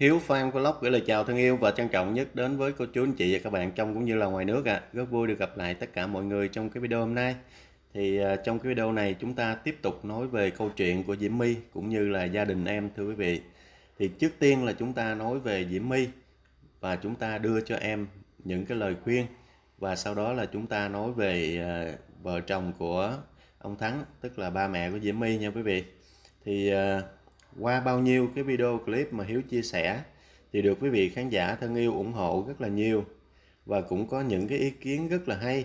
Hiếu Farm Vlog gửi lời chào thân yêu và trân trọng nhất đến với cô chú anh chị và các bạn trong cũng như là ngoài nước ạ. À. Rất vui được gặp lại tất cả mọi người trong cái video hôm nay. Thì à, trong cái video này chúng ta tiếp tục nói về câu chuyện của Diễm My cũng như là gia đình em thưa quý vị. Thì trước tiên là chúng ta nói về Diễm My và chúng ta đưa cho em những cái lời khuyên và sau đó là chúng ta nói về à, vợ chồng của ông Thắng tức là ba mẹ của Diễm My nha quý vị. Thì à, qua bao nhiêu cái video clip mà Hiếu chia sẻ thì được quý vị khán giả thân yêu ủng hộ rất là nhiều và cũng có những cái ý kiến rất là hay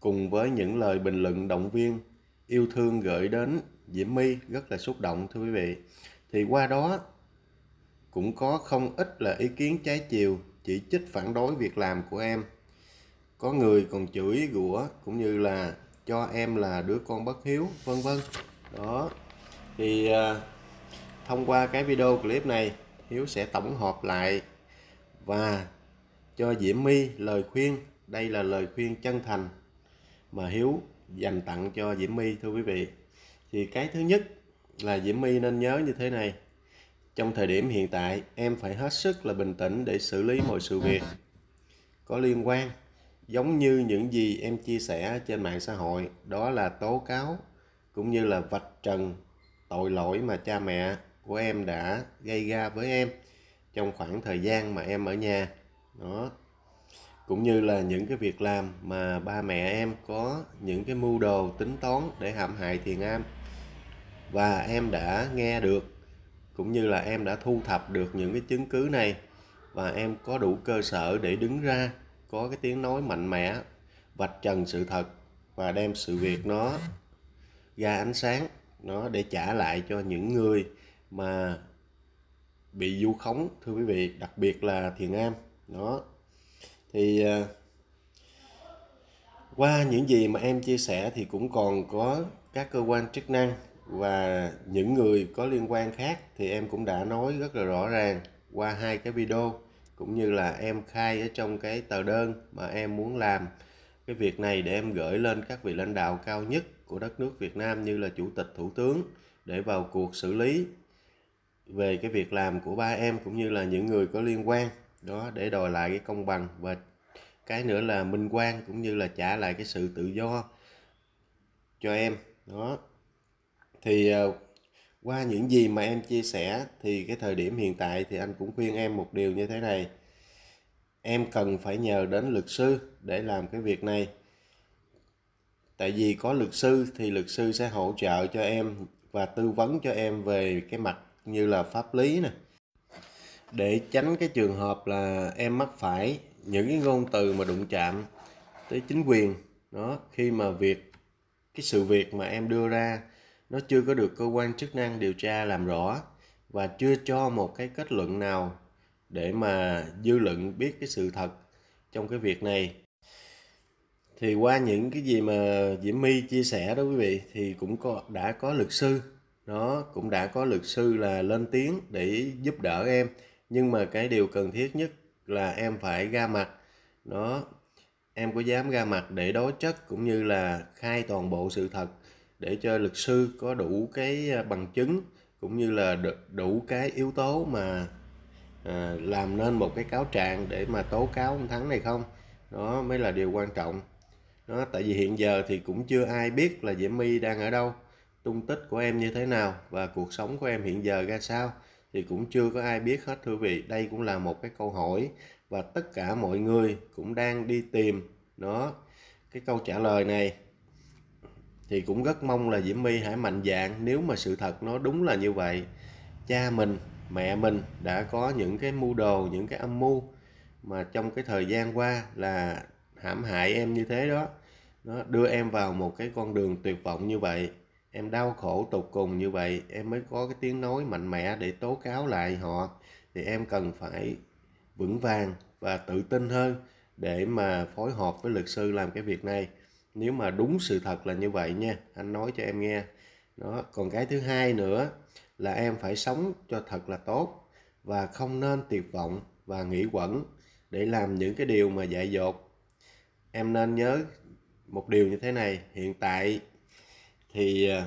cùng với những lời bình luận động viên yêu thương gửi đến Diễm My rất là xúc động thưa quý vị. Thì qua đó cũng có không ít là ý kiến trái chiều chỉ trích phản đối việc làm của em. Có người còn chửi rủa cũng như là cho em là đứa con bất hiếu vân vân. Đó. Thì à, thông qua cái video clip này Hiếu sẽ tổng hợp lại và cho Diễm My lời khuyên đây là lời khuyên chân thành mà Hiếu dành tặng cho Diễm My thưa quý vị thì cái thứ nhất là Diễm My nên nhớ như thế này trong thời điểm hiện tại em phải hết sức là bình tĩnh để xử lý mọi sự việc có liên quan giống như những gì em chia sẻ trên mạng xã hội đó là tố cáo cũng như là vạch trần tội lỗi mà cha mẹ của em đã gây ra với em trong khoảng thời gian mà em ở nhà đó cũng như là những cái việc làm mà ba mẹ em có những cái mưu đồ tính toán để hãm hại thiền am và em đã nghe được cũng như là em đã thu thập được những cái chứng cứ này và em có đủ cơ sở để đứng ra có cái tiếng nói mạnh mẽ vạch trần sự thật và đem sự việc nó ra ánh sáng nó để trả lại cho những người mà bị vu khống thưa quý vị đặc biệt là thiền am đó thì à, qua những gì mà em chia sẻ thì cũng còn có các cơ quan chức năng và những người có liên quan khác thì em cũng đã nói rất là rõ ràng qua hai cái video cũng như là em khai ở trong cái tờ đơn mà em muốn làm cái việc này để em gửi lên các vị lãnh đạo cao nhất của đất nước Việt Nam như là chủ tịch thủ tướng để vào cuộc xử lý về cái việc làm của ba em cũng như là những người có liên quan đó để đòi lại cái công bằng và cái nữa là minh quan cũng như là trả lại cái sự tự do cho em đó thì à, qua những gì mà em chia sẻ thì cái thời điểm hiện tại thì anh cũng khuyên em một điều như thế này em cần phải nhờ đến luật sư để làm cái việc này tại vì có luật sư thì luật sư sẽ hỗ trợ cho em và tư vấn cho em về cái mặt như là pháp lý nè để tránh cái trường hợp là em mắc phải những cái ngôn từ mà đụng chạm tới chính quyền đó khi mà việc cái sự việc mà em đưa ra nó chưa có được cơ quan chức năng điều tra làm rõ và chưa cho một cái kết luận nào để mà dư luận biết cái sự thật trong cái việc này thì qua những cái gì mà Diễm My chia sẻ đó quý vị thì cũng có đã có luật sư nó cũng đã có luật sư là lên tiếng để giúp đỡ em nhưng mà cái điều cần thiết nhất là em phải ra mặt nó em có dám ra mặt để đối chất cũng như là khai toàn bộ sự thật để cho luật sư có đủ cái à, bằng chứng cũng như là đủ cái yếu tố mà à, làm nên một cái cáo trạng để mà tố cáo ông thắng này không đó mới là điều quan trọng đó tại vì hiện giờ thì cũng chưa ai biết là diễm my đang ở đâu tung tích của em như thế nào và cuộc sống của em hiện giờ ra sao thì cũng chưa có ai biết hết thưa vị đây cũng là một cái câu hỏi và tất cả mọi người cũng đang đi tìm nó cái câu trả lời này thì cũng rất mong là Diễm My hãy mạnh dạn nếu mà sự thật nó đúng là như vậy cha mình mẹ mình đã có những cái mưu đồ những cái âm mưu mà trong cái thời gian qua là hãm hại em như thế đó nó đưa em vào một cái con đường tuyệt vọng như vậy em đau khổ tột cùng như vậy em mới có cái tiếng nói mạnh mẽ để tố cáo lại họ thì em cần phải vững vàng và tự tin hơn để mà phối hợp với luật sư làm cái việc này nếu mà đúng sự thật là như vậy nha anh nói cho em nghe đó còn cái thứ hai nữa là em phải sống cho thật là tốt và không nên tuyệt vọng và nghĩ quẩn để làm những cái điều mà dại dột em nên nhớ một điều như thế này hiện tại thì à,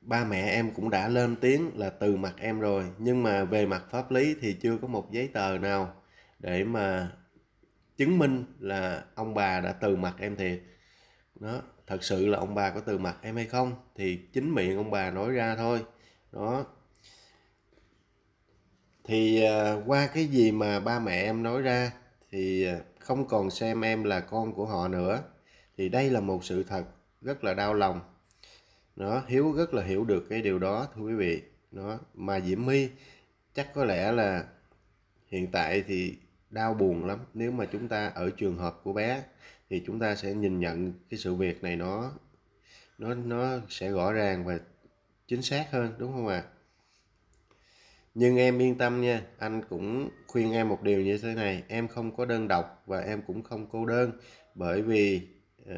ba mẹ em cũng đã lên tiếng là từ mặt em rồi nhưng mà về mặt pháp lý thì chưa có một giấy tờ nào để mà chứng minh là ông bà đã từ mặt em thiệt đó thật sự là ông bà có từ mặt em hay không thì chính miệng ông bà nói ra thôi đó thì à, qua cái gì mà ba mẹ em nói ra thì à, không còn xem em là con của họ nữa thì đây là một sự thật rất là đau lòng nó hiếu rất là hiểu được cái điều đó thưa quý vị nó mà diễm my chắc có lẽ là hiện tại thì đau buồn lắm nếu mà chúng ta ở trường hợp của bé thì chúng ta sẽ nhìn nhận cái sự việc này nó nó nó sẽ rõ ràng và chính xác hơn đúng không ạ à? nhưng em yên tâm nha anh cũng khuyên em một điều như thế này em không có đơn độc và em cũng không cô đơn bởi vì uh,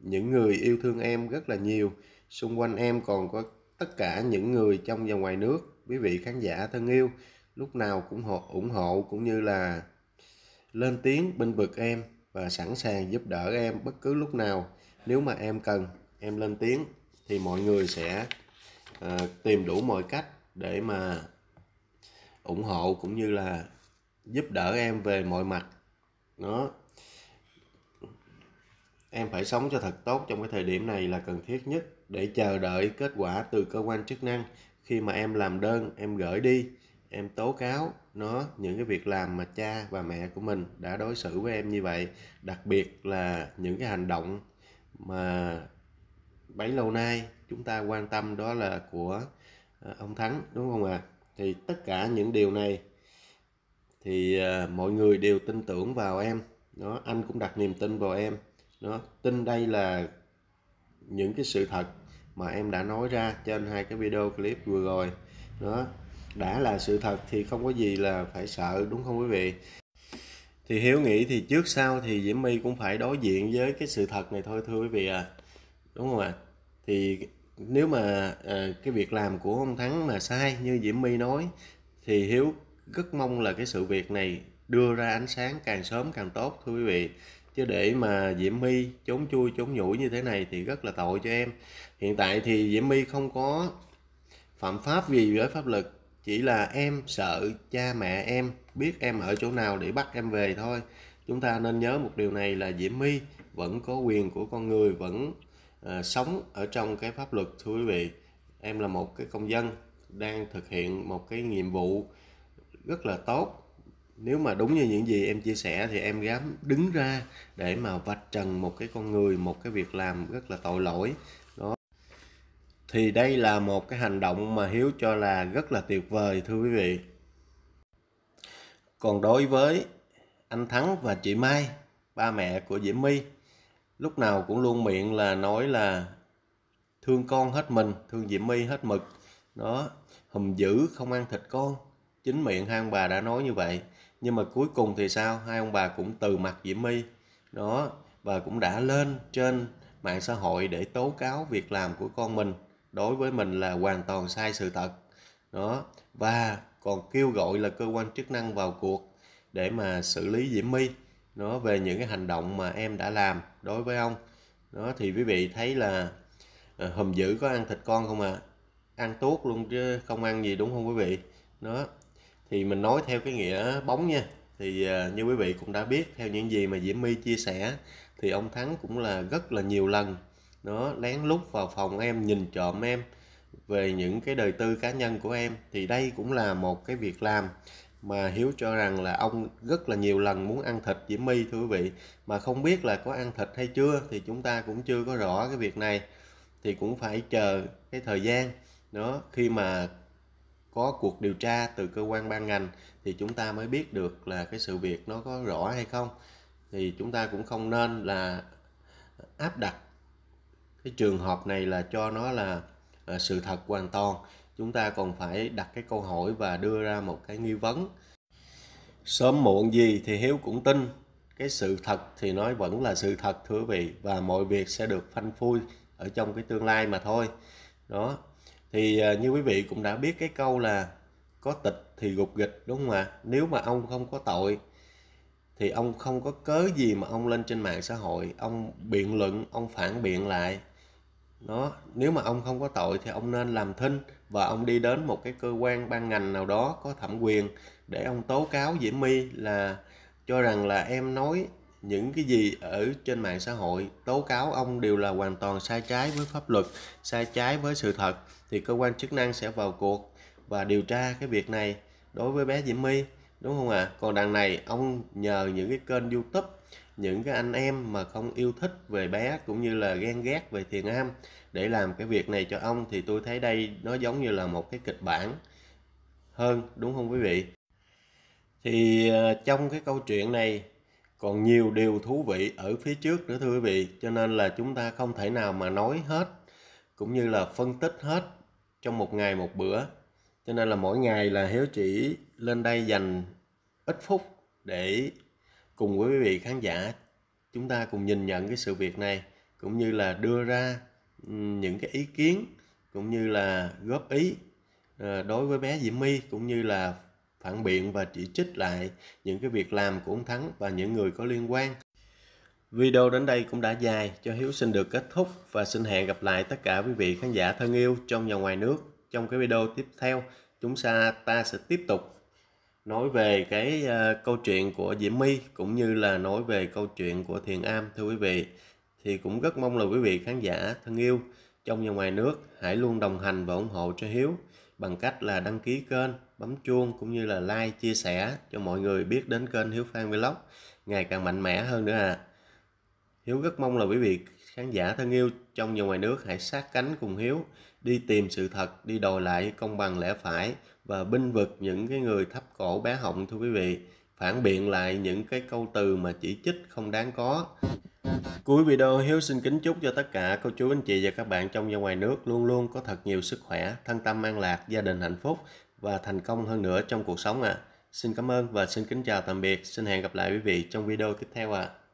những người yêu thương em rất là nhiều xung quanh em còn có tất cả những người trong và ngoài nước quý vị khán giả thân yêu lúc nào cũng hộ ủng hộ cũng như là lên tiếng bên vực em và sẵn sàng giúp đỡ em bất cứ lúc nào nếu mà em cần em lên tiếng thì mọi người sẽ uh, tìm đủ mọi cách để mà ủng hộ cũng như là giúp đỡ em về mọi mặt nó em phải sống cho thật tốt trong cái thời điểm này là cần thiết nhất để chờ đợi kết quả từ cơ quan chức năng khi mà em làm đơn em gửi đi em tố cáo nó những cái việc làm mà cha và mẹ của mình đã đối xử với em như vậy đặc biệt là những cái hành động mà bấy lâu nay chúng ta quan tâm đó là của ờ, ông thắng đúng không ạ à? thì tất cả những điều này thì ờ, mọi người đều tin tưởng vào em đó anh cũng đặt niềm tin vào em đó tin đây là những cái sự thật mà em đã nói ra trên hai cái video clip vừa rồi đó đã là sự thật thì không có gì là phải sợ đúng không quý vị thì hiếu nghĩ thì trước sau thì diễm my cũng phải đối diện với cái sự thật này thôi thưa quý vị à đúng không ạ à? thì nếu mà à, cái việc làm của ông thắng mà sai như diễm my nói thì hiếu rất mong là cái sự việc này đưa ra ánh sáng càng sớm càng tốt thưa quý vị chứ để mà diễm my trốn chui trốn nhủi như thế này thì rất là tội cho em hiện tại thì diễm my không có phạm pháp gì với pháp luật chỉ là em sợ cha mẹ em biết em ở chỗ nào để bắt em về thôi chúng ta nên nhớ một điều này là diễm my vẫn có quyền của con người vẫn à, sống ở trong cái pháp luật thưa quý vị em là một cái công dân đang thực hiện một cái nhiệm vụ rất là tốt nếu mà đúng như những gì em chia sẻ thì em dám đứng ra để mà vạch trần một cái con người một cái việc làm rất là tội lỗi đó thì đây là một cái hành động mà hiếu cho là rất là tuyệt vời thưa quý vị còn đối với anh thắng và chị mai ba mẹ của diễm my lúc nào cũng luôn miệng là nói là thương con hết mình thương diễm my hết mực đó hùm dữ không ăn thịt con chính miệng hai ông bà đã nói như vậy nhưng mà cuối cùng thì sao hai ông bà cũng từ mặt diễm my đó và cũng đã lên trên mạng xã hội để tố cáo việc làm của con mình đối với mình là hoàn toàn sai sự thật đó và còn kêu gọi là cơ quan chức năng vào cuộc để mà xử lý diễm my nó về những cái hành động mà em đã làm đối với ông đó thì quý vị thấy là ờ, hùm dữ có ăn thịt con không ạ à? ăn tuốt luôn chứ không ăn gì đúng không quý vị đó thì mình nói theo cái nghĩa bóng nha thì à, như quý vị cũng đã biết theo những gì mà Diễm My chia sẻ thì ông Thắng cũng là rất là nhiều lần nó lén lút vào phòng em nhìn trộm em về những cái đời tư cá nhân của em thì đây cũng là một cái việc làm mà hiếu cho rằng là ông rất là nhiều lần muốn ăn thịt diễm my thưa quý vị mà không biết là có ăn thịt hay chưa thì chúng ta cũng chưa có rõ cái việc này thì cũng phải chờ cái thời gian đó khi mà có cuộc điều tra từ cơ quan ban ngành thì chúng ta mới biết được là cái sự việc nó có rõ hay không thì chúng ta cũng không nên là áp đặt cái trường hợp này là cho nó là à, sự thật hoàn toàn chúng ta còn phải đặt cái câu hỏi và đưa ra một cái nghi vấn sớm muộn gì thì hiếu cũng tin cái sự thật thì nói vẫn là sự thật thưa quý vị và mọi việc sẽ được phanh phui ở trong cái tương lai mà thôi đó thì à, như quý vị cũng đã biết cái câu là có tịch thì gục gịch đúng không ạ à? nếu mà ông không có tội thì ông không có cớ gì mà ông lên trên mạng xã hội ông biện luận ông phản biện lại nó nếu mà ông không có tội thì ông nên làm thinh và ông đi đến một cái cơ quan ban ngành nào đó có thẩm quyền để ông tố cáo diễm my là cho rằng là em nói những cái gì ở trên mạng xã hội tố cáo ông đều là hoàn toàn sai trái với pháp luật, sai trái với sự thật thì cơ quan chức năng sẽ vào cuộc và điều tra cái việc này đối với bé Diễm My đúng không ạ? À? Còn đằng này ông nhờ những cái kênh YouTube những cái anh em mà không yêu thích về bé cũng như là ghen ghét về Thiền Am để làm cái việc này cho ông thì tôi thấy đây nó giống như là một cái kịch bản hơn đúng không quý vị? Thì ờ, trong cái câu chuyện này còn nhiều điều thú vị ở phía trước nữa thưa quý vị cho nên là chúng ta không thể nào mà nói hết cũng như là phân tích hết trong một ngày một bữa cho nên là mỗi ngày là hiếu chỉ lên đây dành ít phút để cùng với quý vị khán giả chúng ta cùng nhìn nhận cái sự việc này cũng như là đưa ra những cái ý kiến cũng như là góp ý ờ, đối với bé Diễm My cũng như là phản biện và chỉ trích lại những cái việc làm của ông Thắng và những người có liên quan. Video đến đây cũng đã dài, cho Hiếu xin được kết thúc và xin hẹn gặp lại tất cả quý vị khán giả thân yêu trong và ngoài nước. Trong cái video tiếp theo, chúng ta, ta sẽ tiếp tục nói về cái uh, câu chuyện của Diễm My cũng như là nói về câu chuyện của Thiền Am thưa quý vị. Thì cũng rất mong là quý vị khán giả thân yêu trong và ngoài nước hãy luôn đồng hành và ủng hộ cho Hiếu bằng cách là đăng ký kênh bấm chuông cũng như là like, chia sẻ cho mọi người biết đến kênh Hiếu Phan Vlog ngày càng mạnh mẽ hơn nữa à. Hiếu rất mong là quý vị khán giả thân yêu trong và ngoài nước hãy sát cánh cùng Hiếu đi tìm sự thật, đi đòi lại công bằng lẽ phải và binh vực những cái người thấp cổ bé họng thưa quý vị, phản biện lại những cái câu từ mà chỉ trích không đáng có. Cuối video Hiếu xin kính chúc cho tất cả cô chú anh chị và các bạn trong và ngoài nước luôn luôn có thật nhiều sức khỏe, thân tâm an lạc, gia đình hạnh phúc và thành công hơn nữa trong cuộc sống ạ. À. Xin cảm ơn và xin kính chào tạm biệt. Xin hẹn gặp lại quý vị trong video tiếp theo ạ. À.